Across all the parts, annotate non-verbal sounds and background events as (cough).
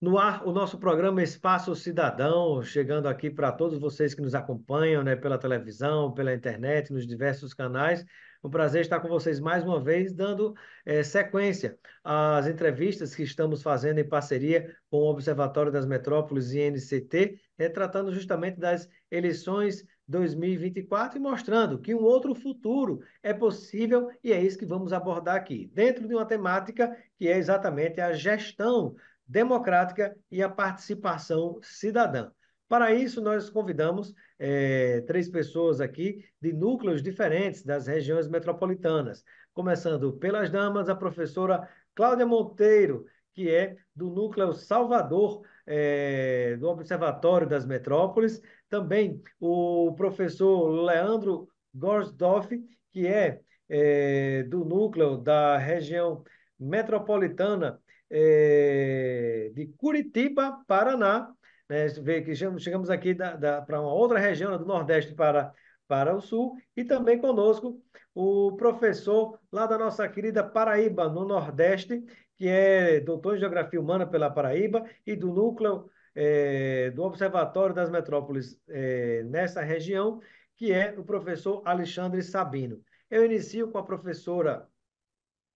No ar, o nosso programa Espaço Cidadão, chegando aqui para todos vocês que nos acompanham né, pela televisão, pela internet, nos diversos canais. Um prazer estar com vocês mais uma vez, dando é, sequência às entrevistas que estamos fazendo em parceria com o Observatório das Metrópoles e NCT, retratando justamente das eleições 2024 e mostrando que um outro futuro é possível e é isso que vamos abordar aqui, dentro de uma temática que é exatamente a gestão democrática e a participação cidadã. Para isso, nós convidamos é, três pessoas aqui de núcleos diferentes das regiões metropolitanas, começando pelas damas, a professora Cláudia Monteiro, que é do núcleo Salvador, é, do Observatório das Metrópoles, também o professor Leandro Gorsdorff, que é, é, do núcleo da região metropolitana é, de Curitiba, Paraná, né? que chegamos aqui para uma outra região né, do Nordeste para, para o Sul e também conosco o professor lá da nossa querida Paraíba, no Nordeste, que é doutor em Geografia Humana pela Paraíba e do núcleo é, do Observatório das Metrópoles é, nessa região, que é o professor Alexandre Sabino. Eu inicio com a professora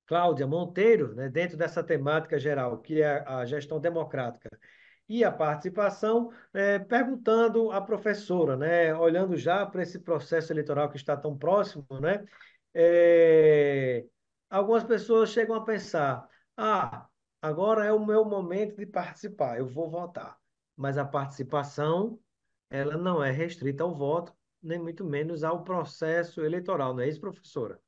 Cláudia Monteiro, né, dentro dessa temática geral, que é a gestão democrática e a participação, é, perguntando à professora, né, olhando já para esse processo eleitoral que está tão próximo, né, é, algumas pessoas chegam a pensar: ah, agora é o meu momento de participar, eu vou votar. Mas a participação, ela não é restrita ao voto, nem muito menos ao processo eleitoral, não é isso, professora?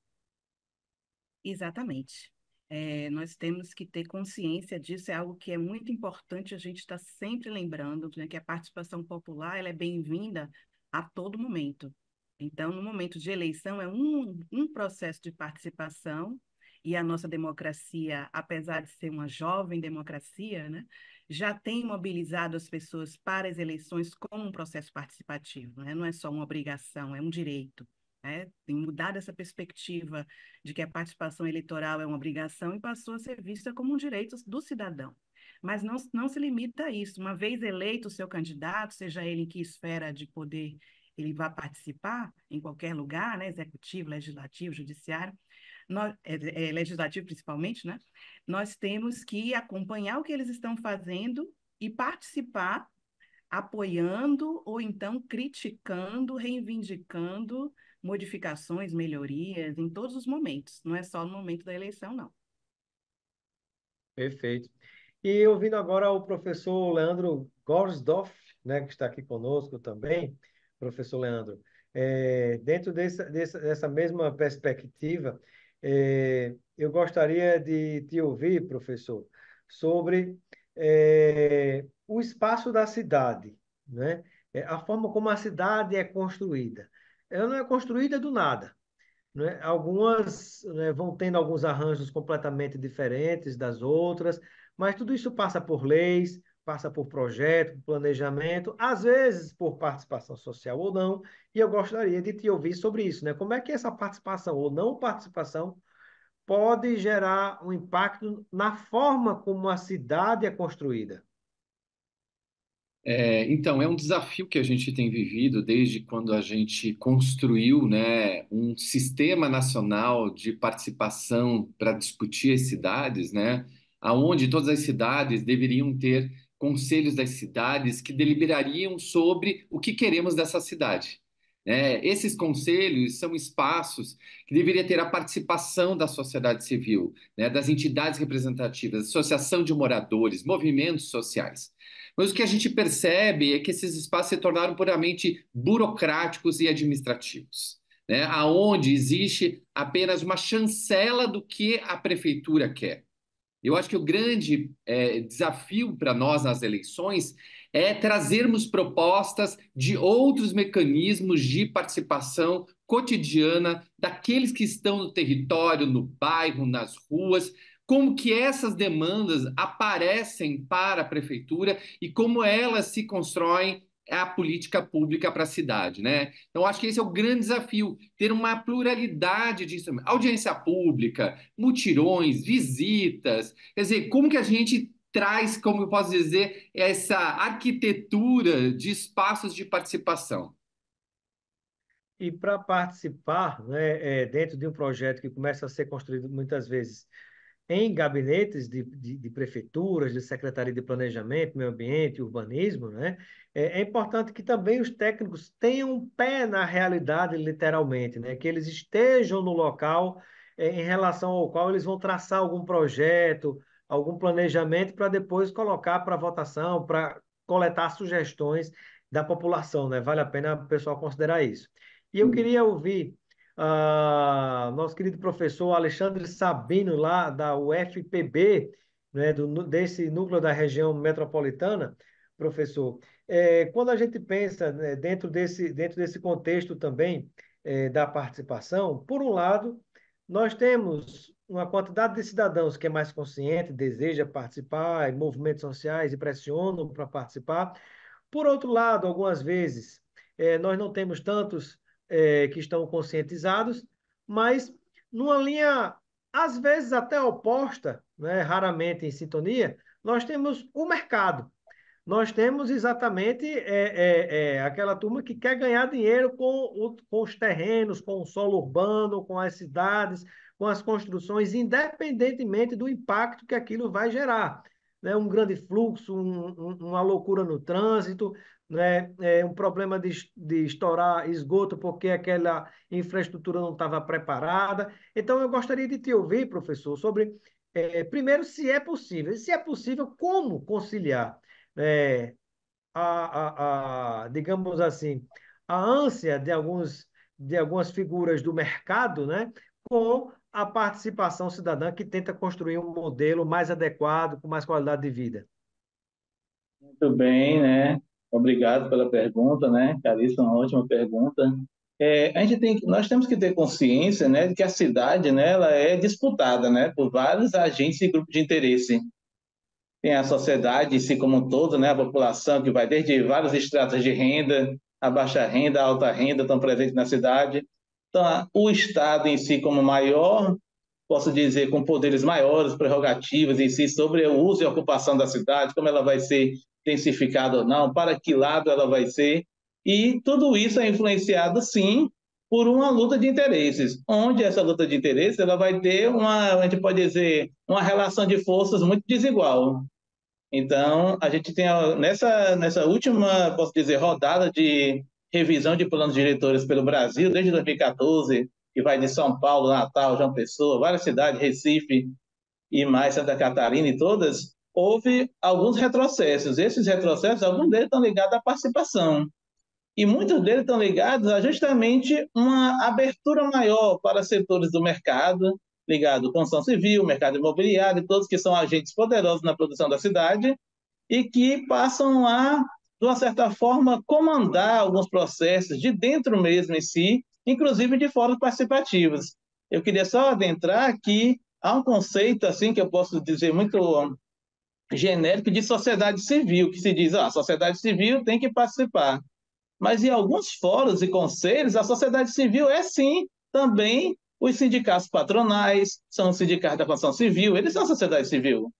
Exatamente. É, nós temos que ter consciência disso, é algo que é muito importante a gente está sempre lembrando, né, que a participação popular ela é bem-vinda a todo momento. Então, no momento de eleição, é um, um processo de participação, e a nossa democracia, apesar de ser uma jovem democracia, né, já tem mobilizado as pessoas para as eleições como um processo participativo, né? não é só uma obrigação, é um direito né? tem mudado essa perspectiva de que a participação eleitoral é uma obrigação e passou a ser vista como um direito do cidadão. Mas não, não se limita a isso. Uma vez eleito o seu candidato, seja ele em que esfera de poder ele vai participar, em qualquer lugar, né? executivo, legislativo, judiciário, nós, é, é, é, legislativo principalmente, né? nós temos que acompanhar o que eles estão fazendo e participar apoiando ou então criticando, reivindicando modificações, melhorias em todos os momentos, não é só no momento da eleição, não. Perfeito. E ouvindo agora o professor Leandro Gorsdorf, né, que está aqui conosco também, professor Leandro, é, dentro dessa, dessa, dessa, mesma perspectiva, é, eu gostaria de te ouvir, professor, sobre é, o espaço da cidade, né? É, a forma como a cidade é construída ela não é construída do nada. Né? Algumas né, vão tendo alguns arranjos completamente diferentes das outras, mas tudo isso passa por leis, passa por projeto, planejamento, às vezes por participação social ou não, e eu gostaria de te ouvir sobre isso, né? Como é que essa participação ou não participação pode gerar um impacto na forma como a cidade é construída? É, então, é um desafio que a gente tem vivido desde quando a gente construiu, né, um sistema nacional de participação para discutir as cidades, né, aonde todas as cidades deveriam ter conselhos das cidades que deliberariam sobre o que queremos dessa cidade. É, esses conselhos são espaços que deveria ter a participação da sociedade civil, né, das entidades representativas, associação de moradores, movimentos sociais. Mas o que a gente percebe é que esses espaços se tornaram puramente burocráticos e administrativos, né, aonde existe apenas uma chancela do que a prefeitura quer. Eu acho que o grande é, desafio para nós nas eleições é trazermos propostas de outros mecanismos de participação cotidiana daqueles que estão no território, no bairro, nas ruas, como que essas demandas aparecem para a prefeitura e como elas se constroem a política pública para a cidade, né? Então acho que esse é o grande desafio, ter uma pluralidade de instrumentos, audiência pública, mutirões, visitas, quer dizer, como que a gente traz, como eu posso dizer, essa arquitetura de espaços de participação. E para participar, né, é, dentro de um projeto que começa a ser construído muitas vezes em gabinetes de, de, de, prefeituras, de Secretaria de Planejamento, Meio Ambiente, Urbanismo, né? É, é, importante que também os técnicos tenham um pé na realidade, literalmente, né? que eles estejam no local é, em relação ao qual eles vão traçar algum projeto, algum planejamento para depois colocar para votação, para coletar sugestões da população, né? Vale a pena o pessoal considerar isso. E eu hum. queria ouvir uh, nosso querido professor Alexandre Sabino, lá da UFPB, né, do, desse núcleo da região metropolitana, professor. É, quando a gente pensa né, dentro, desse, dentro desse contexto também é, da participação, por um lado, nós temos uma quantidade de cidadãos que é mais consciente, deseja participar, movimentos sociais e pressionam para participar. Por outro lado, algumas vezes é, nós não temos tantos é, que estão conscientizados, mas numa linha às vezes até oposta, né, raramente em sintonia, nós temos o mercado nós temos exatamente é, é, é, aquela turma que quer ganhar dinheiro com, o, com os terrenos, com o solo urbano, com as cidades, com as construções, independentemente do impacto que aquilo vai gerar. Né? Um grande fluxo, um, um, uma loucura no trânsito, né? é um problema de, de estourar esgoto porque aquela infraestrutura não estava preparada. Então, eu gostaria de te ouvir, professor, sobre, é, primeiro, se é possível. E se é possível, como conciliar? é, a, a, a, digamos assim, a ânsia de, alguns, de algumas figuras do mercado, né, com a participação cidadã que tenta construir um modelo mais adequado, com mais qualidade de vida. Muito bem, né? Obrigado pela pergunta, né, Carissa? Uma ótima pergunta. É, a gente tem, nós temos que ter consciência, né, de que a cidade, né, ela é disputada, né, por vários agentes e grupos de interesse tem a sociedade em si como um todo, né? a população que vai desde vários estratos de renda, a baixa renda, a alta renda estão presentes na cidade. Então, o Estado em si como maior, posso dizer, com poderes maiores, prerrogativas em si sobre o uso e ocupação da cidade, como ela vai ser intensificada ou não, para que lado ela vai ser. E tudo isso é influenciado, sim, por uma luta de interesses, onde essa luta de interesses ela vai ter uma, a gente pode dizer, uma relação de forças muito desigual. Então, a gente tem nessa, nessa última, posso dizer, rodada de revisão de planos diretores pelo Brasil, desde 2014, que vai de São Paulo, Natal, João Pessoa, várias cidades, Recife e mais, Santa Catarina e todas, houve alguns retrocessos. Esses retrocessos, alguns deles estão ligados à participação. E muitos deles estão ligados a justamente uma abertura maior para setores do mercado, ligado à construção civil, mercado imobiliário, todos que são agentes poderosos na produção da cidade e que passam a, de uma certa forma, comandar alguns processos de dentro mesmo em si, inclusive de fóruns participativos. Eu queria só adentrar que há um conceito assim que eu posso dizer muito genérico de sociedade civil, que se diz, ah, a sociedade civil tem que participar. Mas em alguns fóruns e conselhos, a sociedade civil é sim também os sindicatos patronais são os sindicatos da construção civil, eles são a sociedade civil.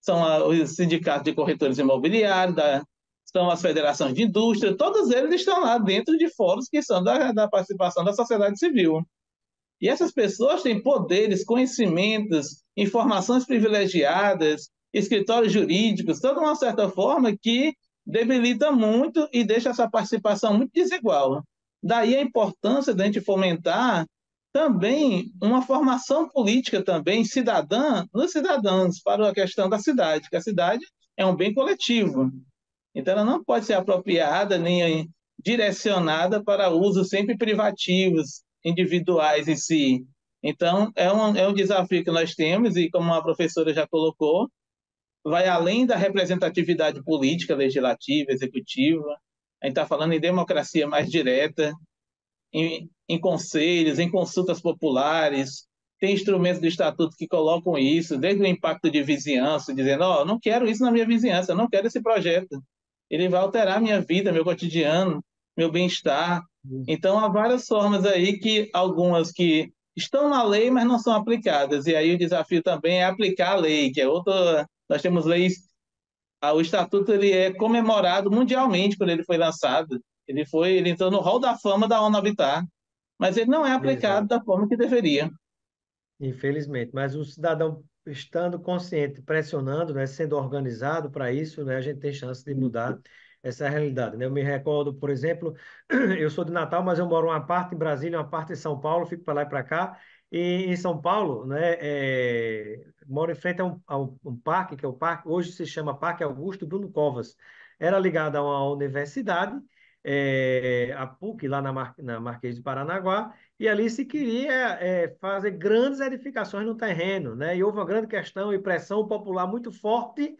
São a, os sindicatos de corretores imobiliários, da, são as federações de indústria, todos eles estão lá dentro de fóruns que são da, da participação da sociedade civil. E essas pessoas têm poderes, conhecimentos, informações privilegiadas, escritórios jurídicos, toda uma certa forma que debilita muito e deixa essa participação muito desigual. Daí a importância da gente fomentar também uma formação política também cidadã nos cidadãos para a questão da cidade, que a cidade é um bem coletivo. Então ela não pode ser apropriada nem direcionada para usos sempre privativos, individuais em si. Então é um, é um desafio que nós temos e como a professora já colocou, vai além da representatividade política, legislativa, executiva. A gente está falando em democracia mais direta, em, em conselhos, em consultas populares, tem instrumentos do estatuto que colocam isso, desde o impacto de vizinhança, dizendo: Ó, oh, não quero isso na minha vizinhança, não quero esse projeto. Ele vai alterar minha vida, meu cotidiano, meu bem-estar. Uhum. Então, há várias formas aí que algumas que estão na lei, mas não são aplicadas. E aí o desafio também é aplicar a lei, que é outra. Nós temos leis. Ah, o estatuto ele é comemorado mundialmente quando ele foi lançado. Ele foi, ele entrou no hall da fama da ONU Habitat, mas ele não é, é. aplicado Exato. da forma que deveria. Infelizmente, mas o cidadão estando consciente, pressionando, né, sendo organizado para isso, né, a gente tem chance de mudar essa realidade. Né? Eu me recordo, por exemplo, (clears throat) eu sou de Natal, mas eu moro uma parte em Brasília, uma parte em São Paulo, fico para lá e para cá. E em São Paulo, né, é... moro em frente a um, a um, parque, que é o parque, hoje se chama Parque Augusto Bruno Covas. Era ligado a uma universidade é, a PUC, lá na, Mar, na Marquês de Paranaguá, e ali se queria é, fazer grandes edificações no terreno, né? E houve uma grande questão e pressão popular muito forte,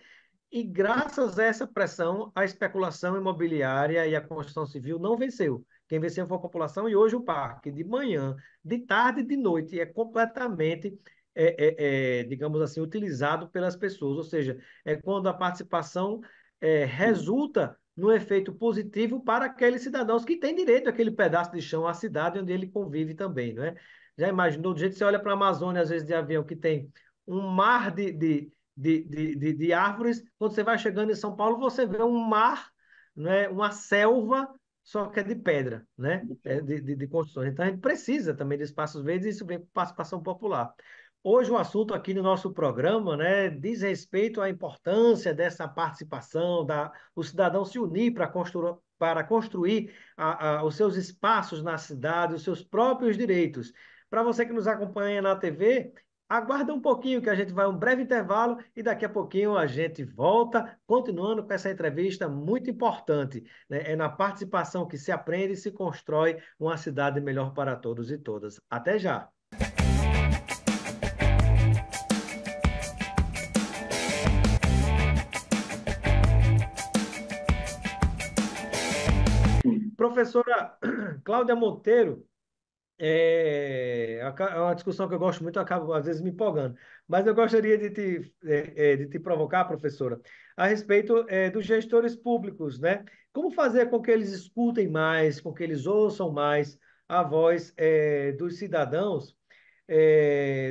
e graças a essa pressão, a especulação imobiliária e a construção civil não venceu. Quem venceu foi a população, e hoje o parque, de manhã, de tarde de noite, é completamente é, é, é, digamos assim, utilizado pelas pessoas, ou seja, é quando a participação é, resulta no efeito positivo para aqueles cidadãos que têm direito àquele pedaço de chão, à cidade onde ele convive também, não é? Já imaginou, do jeito que você olha para a Amazônia, às vezes, de avião, que tem um mar de, de, de, de, de árvores, quando você vai chegando em São Paulo, você vê um mar, é? uma selva, só que é de pedra, né? É de, de, de Então, a gente precisa também de espaços verdes e isso vem com participação popular. Hoje o assunto aqui do nosso programa né, diz respeito à importância dessa participação, da, o cidadão se unir para construir, para construir a, a, os seus espaços na cidade, os seus próprios direitos. Para você que nos acompanha na TV, aguarda um pouquinho que a gente vai um breve intervalo e daqui a pouquinho a gente volta, continuando com essa entrevista muito importante. Né? É na participação que se aprende e se constrói uma cidade melhor para todos e todas. Até já! professora (clears throat) Cláudia Monteiro, é, é, é uma discussão que eu gosto muito, eu acabo às vezes me empolgando, mas eu gostaria de te, é, é, de te provocar, professora, a respeito é, dos gestores públicos, né? Como fazer com que eles escutem mais, com que eles ouçam mais a voz é, dos cidadãos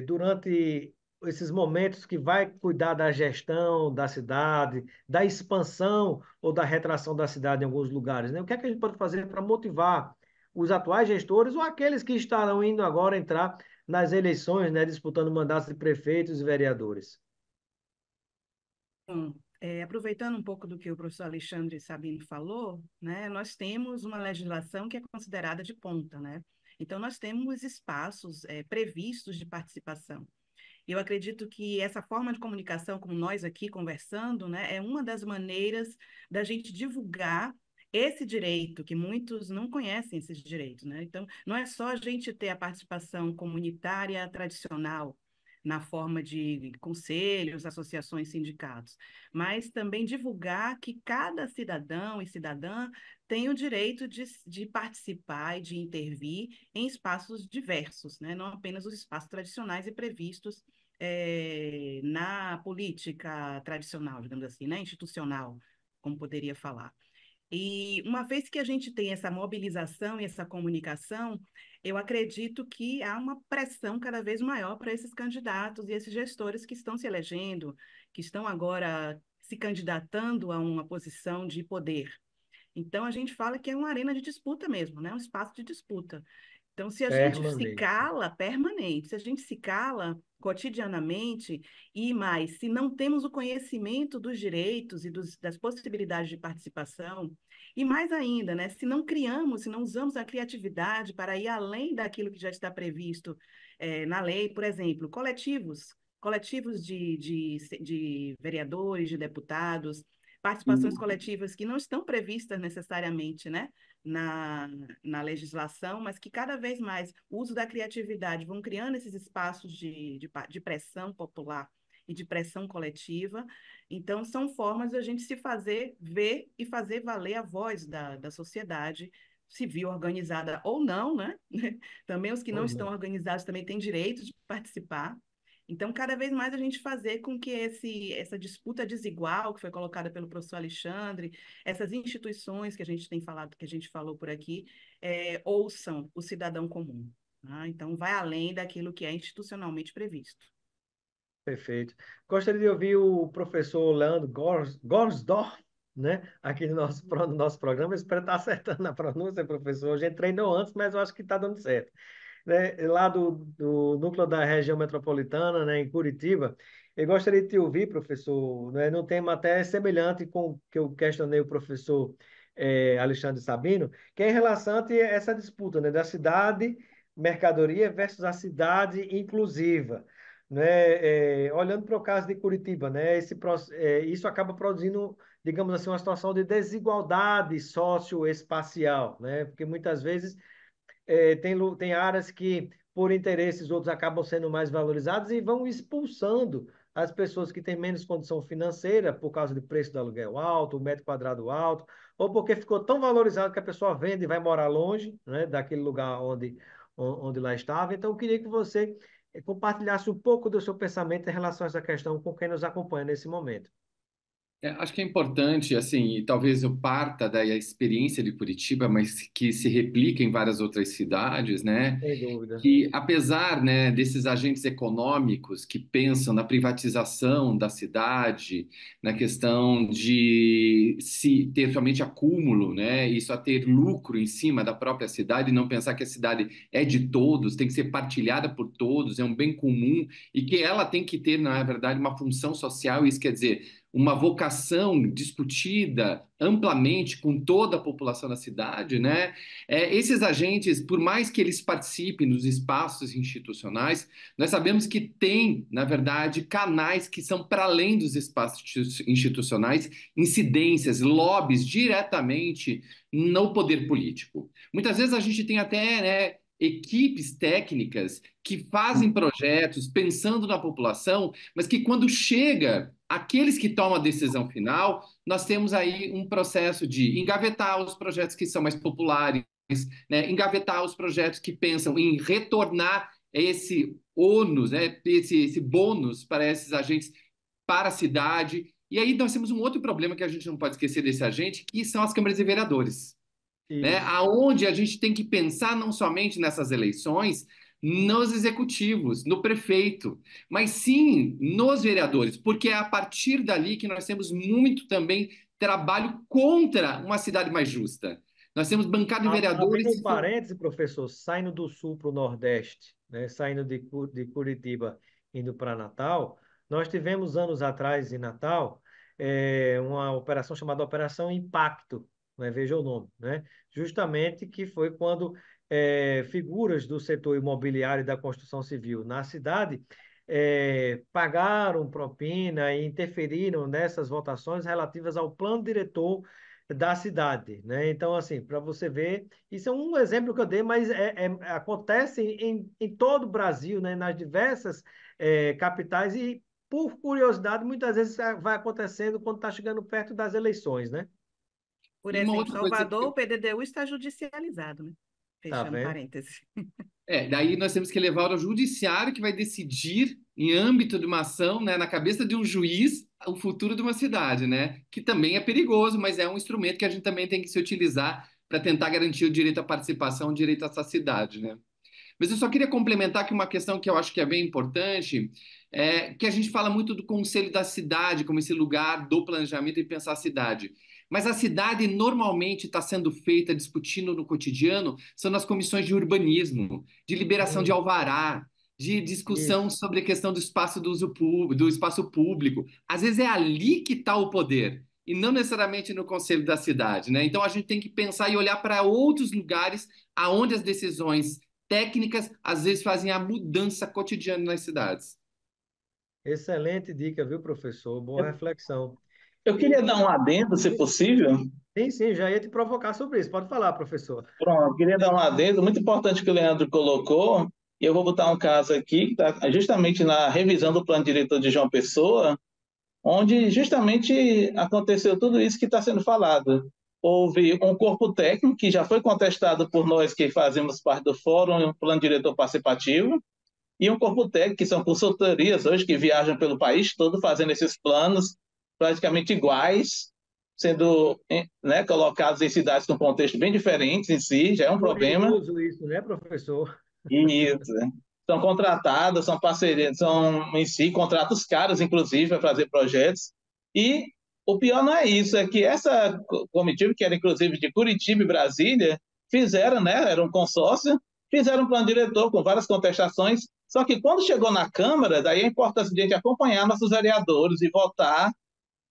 durante esses momentos que vai cuidar da gestão da cidade, da expansão ou da retração da cidade em alguns lugares, né? O que é que a gente pode fazer para motivar os atuais gestores ou aqueles que estarão indo agora entrar nas eleições, né, disputando mandatos de prefeitos e vereadores? Bom, é, aproveitando um pouco do que o professor Alexandre Sabino falou, né, nós temos uma legislação que é considerada de ponta, né? Então, nós temos espaços é, previstos de participação. Eu acredito que essa forma de comunicação, como nós aqui conversando, né, é uma das maneiras da gente divulgar esse direito, que muitos não conhecem esses direitos, né? Então, não é só a gente ter a participação comunitária tradicional, na forma de conselhos, associações, sindicatos, mas também divulgar que cada cidadão e cidadã tem o direito de, de participar e de intervir em espaços diversos, né? não apenas os espaços tradicionais e previstos é, na política tradicional, digamos assim, né? institucional, como poderia falar. E uma vez que a gente tem essa mobilização e essa comunicação, eu acredito que há uma pressão cada vez maior para esses candidatos e esses gestores que estão se elegendo, que estão agora se candidatando a uma posição de poder. Então, a gente fala que é uma arena de disputa mesmo, né? um espaço de disputa. Então, se a gente se cala permanente, se a gente se cala cotidianamente e mais, se não temos o conhecimento dos direitos e dos, das possibilidades de participação, e mais ainda, né, se não criamos, se não usamos a criatividade para ir além daquilo que já está previsto é, na lei, por exemplo, coletivos, coletivos de, de, de vereadores, de deputados, participações uhum. coletivas que não estão previstas necessariamente, né? na, na legislação, mas que cada vez mais o uso da criatividade vão criando esses espaços de, de, de pressão popular e de pressão coletiva. Então, são formas de a gente se fazer ver e fazer valer a voz da, da sociedade civil organizada ou não, né? (laughs) também os que não, não é. estão organizados também têm direito de participar. Então, cada vez mais a gente fazer com que esse, essa disputa desigual que foi colocada pelo professor Alexandre, essas instituições que a gente tem falado, que a gente falou por aqui, é, ouçam o cidadão comum. Né? Então, vai além daquilo que é institucionalmente previsto. Perfeito. Gostaria de ouvir o professor Leandro Gors, né? aqui no nosso, no nosso programa. espero estar (laughs) acertando a pronúncia, professor. A gente treinou antes, mas eu acho que está dando certo né, lá do, do núcleo da região metropolitana, né, em Curitiba. Eu gostaria de te ouvir, professor, né, num tema até semelhante com que eu questionei o professor eh, Alexandre Sabino, que é em relação a essa disputa né, da cidade mercadoria versus a cidade inclusiva. Né? É, olhando para o caso de Curitiba, né? Esse, é, isso acaba produzindo, digamos assim, uma situação de desigualdade socioespacial, né? porque muitas vezes é, tem, tem áreas que, por interesses, outros acabam sendo mais valorizados e vão expulsando as pessoas que têm menos condição financeira por causa do preço do aluguel alto, o metro quadrado alto, ou porque ficou tão valorizado que a pessoa vende e vai morar longe né, daquele lugar onde, onde lá estava. Então, eu queria que você eh, compartilhasse um pouco do seu pensamento em relação a essa questão com quem nos acompanha nesse momento. É, acho que é importante, assim, e talvez eu parta da experiência de Curitiba, mas que se replica em várias outras cidades, né? Sem dúvida. Que apesar, né, desses agentes econômicos que pensam na privatização da cidade, na questão de se ter somente acúmulo, né, e só ter lucro em cima da própria cidade, não pensar que a cidade é de todos, tem que ser partilhada por todos, é um bem comum e que ela tem que ter, na verdade, uma função social, isso quer dizer uma vocação discutida amplamente com toda a população da cidade, né? É, esses agentes, por mais que eles participem dos espaços institucionais, nós sabemos que tem, na verdade, canais que são para além dos espaços institucionais, incidências, lobbies diretamente no poder político. Muitas vezes a gente tem até né, equipes técnicas que fazem projetos pensando na população, mas que quando chega aqueles que tomam a decisão final, nós temos aí um processo de engavetar os projetos que são mais populares, né? engavetar os projetos que pensam em retornar esse ônus, né? esse, esse bônus para esses agentes para a cidade. E aí nós temos um outro problema que a gente não pode esquecer desse agente, que são as câmaras e vereadores. Né? Aonde a gente tem que pensar não somente nessas eleições, nos executivos, no prefeito, mas sim nos vereadores, porque é a partir dali que nós temos muito também trabalho contra uma cidade mais justa. Nós temos bancada de vereadores. Um parênteses, professor, saindo do sul para o nordeste, né, saindo de, de Curitiba, indo para Natal, nós tivemos anos atrás em Natal é, uma operação chamada Operação Impacto, né, veja o nome, né, justamente que foi quando é, figuras do setor imobiliário e da construção civil na cidade é, pagaram propina e interferiram nessas votações relativas ao plano diretor da cidade, né? Então, assim, para você ver, isso é um exemplo que eu dei, mas é, é, acontece em, em, todo o Brasil, né? Nas diversas é, capitais e, por curiosidade, muitas vezes é, vai acontecendo quando está chegando perto das eleições, né? Por exemplo, Salvador, que... o PDDU está judicializado, né? Fechando tá parênteses. (laughs) É, daí nós temos que levar ao judiciário que vai decidir, em âmbito de uma ação, né, na cabeça de um juiz, o futuro de uma cidade, né? Que também é perigoso, mas é um instrumento que a gente também tem que se utilizar para tentar garantir o direito à participação, o direito a essa cidade, né? Mas eu só queria complementar que uma questão que eu acho que é bem importante é que a gente fala muito do conselho da cidade, como esse lugar do planejamento e pensar a cidade. Mas a cidade normalmente está sendo feita, discutindo no cotidiano, são nas comissões de urbanismo, de liberação de hum. alvará, de discussão sobre a questão do espaço do uso público, do espaço público. Às vezes é ali que está o poder e não necessariamente no conselho da cidade, né? Então a gente tem que pensar e olhar para outros lugares aonde as decisões técnicas às vezes fazem a mudança cotidiana nas cidades. Excelente dica, viu, professor? Boa eu, reflexão. Eu queria dar um adendo, se possível. Sim, sim, já ia te provocar sobre isso. Pode falar, professor. Pronto, eu queria dar um adendo muito importante que o Leandro colocou. E eu vou botar um caso aqui, que está justamente na revisão do plano diretor de João Pessoa, onde justamente aconteceu tudo isso que está sendo falado houve um corpo técnico que já foi contestado por nós que fazemos parte do fórum, um plano diretor participativo, e um corpo técnico, que são consultorias hoje que viajam pelo país todo fazendo esses planos praticamente iguais, sendo né, colocados em cidades com contexto bem diferentes em si, já é um problema. Isso, né, professor? Isso. É. São contratadas, são parcerias, são em si contratos caros, inclusive, para fazer projetos. E o pior não é isso, é que essa comitiva, que era inclusive de Curitiba e Brasília, fizeram, né, era um consórcio, fizeram um plano diretor com várias contestações, só que quando chegou na Câmara, daí a é importância de a gente acompanhar nossos vereadores e votar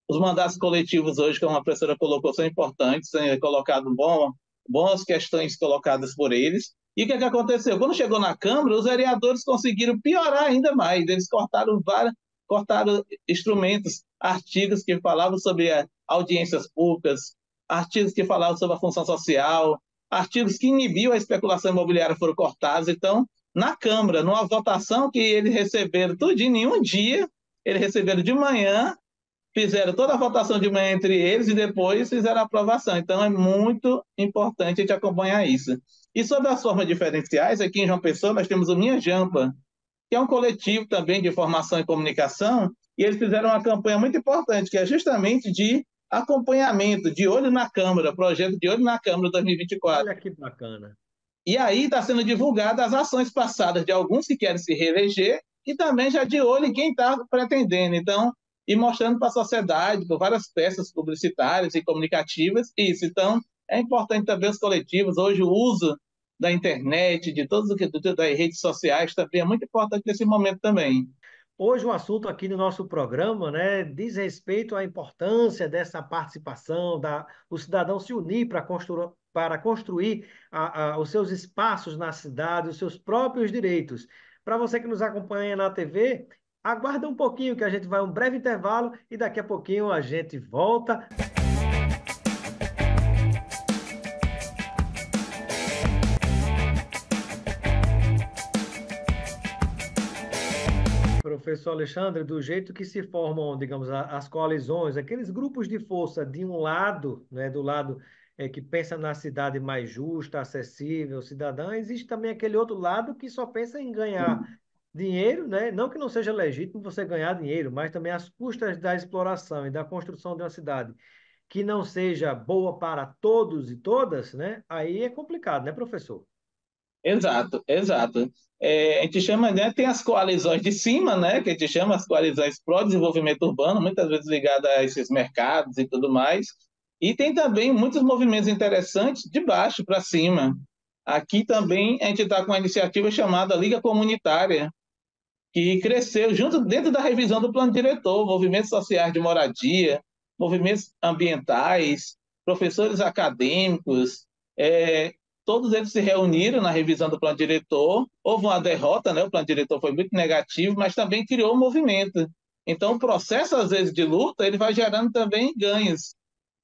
os mandatos coletivos hoje, como a professora colocou, são importantes, têm colocado bom, boas questões colocadas por eles. E o que, é que aconteceu? Quando chegou na Câmara, os vereadores conseguiram piorar ainda mais, eles cortaram várias, cortaram instrumentos, artigos que falavam sobre eh, audiências públicas, artigos que falavam sobre a função social, artigos que inibiam a especulação imobiliária foram cortados. Então, na Câmara, numa votação que eles receberam tudo em um dia, eles receberam de manhã, fizeram toda a votação de manhã entre eles e depois fizeram a aprovação. Então, é muito importante a gente acompanhar isso. E sobre as formas diferenciais, aqui em João Pessoa, nós temos o Minha Jampa, que é um coletivo também de formação e comunicação, e eles fizeram uma campanha muito importante, que é justamente de acompanhamento, de olho na Câmara, projeto de olho na Câmara 2024. Olha que bacana. E aí está sendo divulgada as ações passadas de alguns que querem se reeleger e também já de olho em quem está pretendendo. Então, e mostrando para a sociedade, por várias peças publicitárias e comunicativas, isso. Então, é importante também os coletivos, hoje o uso da internet, de todas as redes sociais também, é muito importante nesse momento também. Hoje o assunto aqui do nosso programa né, diz respeito à importância dessa participação, da, o cidadão se unir para construir, para construir a, a, os seus espaços na cidade, os seus próprios direitos. Para você que nos acompanha na TV, aguarda um pouquinho que a gente vai um breve intervalo e daqui a pouquinho a gente volta. professor Alexandre, do jeito que se formam, digamos, as coalizões, aqueles grupos de força de um lado, né, do lado é, que pensa na cidade mais justa, acessível, cidadã, existe também aquele outro lado que só pensa em ganhar dinheiro, né? não que não seja legítimo você ganhar dinheiro, mas também as custas da exploração e da construção de uma cidade que não seja boa para todos e todas, né? aí é complicado, né, professor? Exato, exato. É, a gente chama, né, tem as coalizões de cima, né, que a gente chama as coalizões pró-desenvolvimento urbano, muitas vezes ligadas a esses mercados e tudo mais, e tem também muitos movimentos interessantes de baixo para cima. Aqui também a gente está com uma iniciativa chamada Liga Comunitária, que cresceu junto dentro da revisão do plano diretor, movimentos sociais de moradia, movimentos ambientais, professores acadêmicos, é, todos eles se reuniram na revisão do plano diretor. Houve uma derrota, né? o plano diretor foi muito negativo, mas também criou um movimento. Então, o processo, às vezes, de luta, ele vai gerando também ganhos,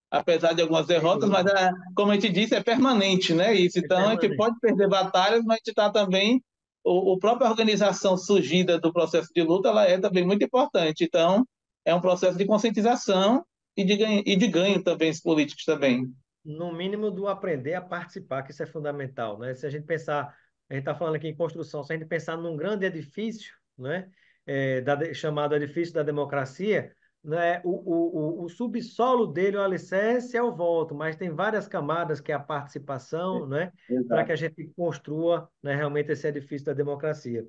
apesar de algumas derrotas, mas, ah, como a gente disse, é permanente, né? Isso. Então, é a gente pode perder batalhas, mas a gente está também. O, o própria organização surgida do processo de luta, ela é também muito importante. Então, é um processo de conscientização e de ganho, e de ganho também, políticos também no mínimo, do aprender a participar, que isso é fundamental, né? Se a gente pensar, a gente está falando aqui em construção, se a gente pensar num grande edifício, né? É, da, chamado edifício da democracia, né? O, o, o, o, subsolo dele, o alicerce, é o voto, mas tem várias camadas que é a participação, é, né? Para que a gente construa né, realmente esse edifício da democracia.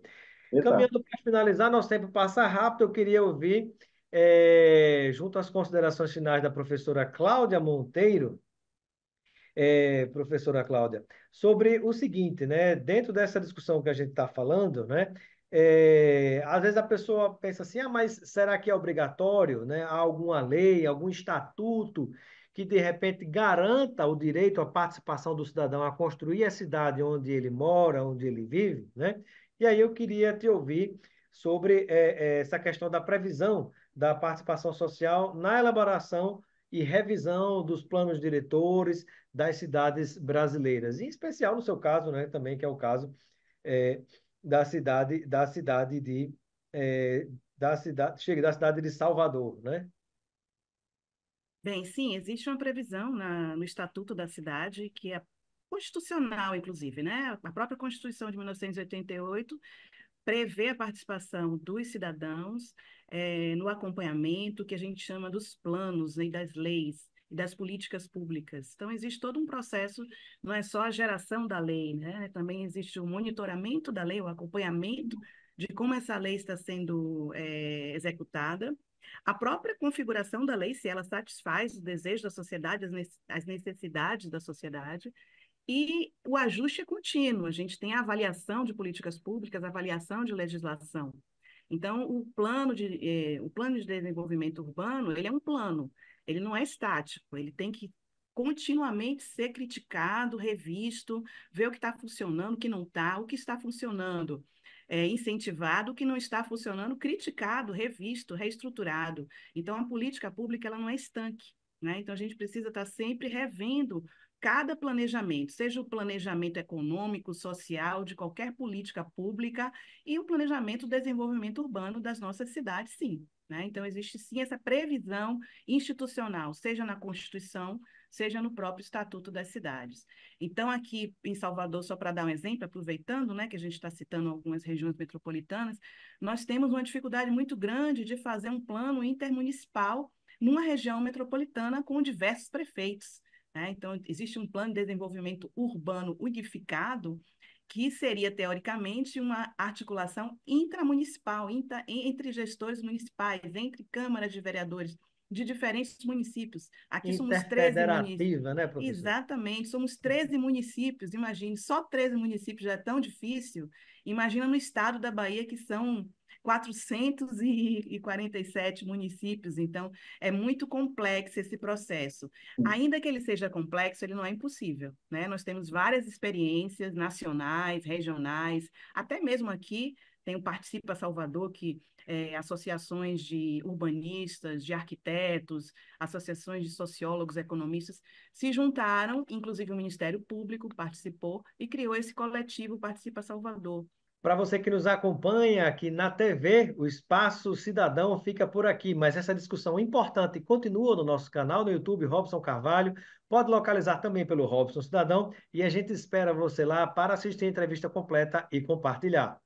Exato. Caminhando para finalizar, nosso tempo passa rápido, eu queria ouvir, é, junto às considerações finais da professora Cláudia Monteiro, é, professora Cláudia, sobre o seguinte, né? Dentro dessa discussão que a gente está falando, né? É, às vezes a pessoa pensa assim, ah, mas será que é obrigatório, né? Há alguma lei, algum estatuto que de repente garanta o direito à participação do cidadão a construir a cidade onde ele mora, onde ele vive, né? E aí eu queria te ouvir sobre é, é essa questão da previsão da participação social na elaboração e revisão dos planos diretores das cidades brasileiras, em especial no seu caso, né, também que é o caso é, da cidade da cidade de é, da cidade chega da cidade de Salvador, né? Bem, sim, existe uma previsão na, no estatuto da cidade que é constitucional, inclusive, né? A própria Constituição de 1988 prevê a participação dos cidadãos é, no acompanhamento que a gente chama dos planos né, e das leis e das políticas públicas. Então, existe todo um processo, não é só a geração da lei, né? também existe o monitoramento da lei, o acompanhamento de como essa lei está sendo é, executada, a própria configuração da lei, se ela satisfaz o desejo da sociedade, as necessidades da sociedade, e o ajuste é contínuo, a gente tem a avaliação de políticas públicas, avaliação de legislação. Então, o plano de, eh, o plano de desenvolvimento urbano, ele é um plano, ele não é estático, ele tem que continuamente ser criticado, revisto, ver o que está funcionando, o que não está, o que está funcionando, é, incentivado, o que não está funcionando, criticado, revisto, reestruturado. Então, a política pública ela não é estanque. Né? Então, a gente precisa estar tá sempre revendo cada planejamento, seja o planejamento econômico, social, de qualquer política pública, e o planejamento do desenvolvimento urbano das nossas cidades, sim. Né? Então, existe sim essa previsão institucional, seja na Constituição, seja no próprio Estatuto das Cidades. Então, aqui em Salvador, só para dar um exemplo, aproveitando né, que a gente está citando algumas regiões metropolitanas, nós temos uma dificuldade muito grande de fazer um plano intermunicipal numa região metropolitana com diversos prefeitos. Né? Então, existe um plano de desenvolvimento urbano unificado que seria, teoricamente, uma articulação intramunicipal, intra, entre gestores municipais, entre câmaras de vereadores de diferentes municípios. Aqui somos 13 municípios. né, professor? Exatamente, somos 13 municípios. Imagine, só 13 municípios já é tão difícil. Imagina no estado da Bahia, que são 447 municípios, então é muito complexo esse processo. Ainda que ele seja complexo, ele não é impossível, né? Nós temos várias experiências nacionais, regionais, até mesmo aqui tem o Participa Salvador, que é, associações de urbanistas, de arquitetos, associações de sociólogos, economistas, se juntaram, inclusive o Ministério Público participou e criou esse coletivo Participa Salvador. Para você que nos acompanha aqui na TV, o Espaço Cidadão fica por aqui, mas essa discussão importante continua no nosso canal no YouTube, Robson Carvalho. Pode localizar também pelo Robson Cidadão e a gente espera você lá para assistir a entrevista completa e compartilhar.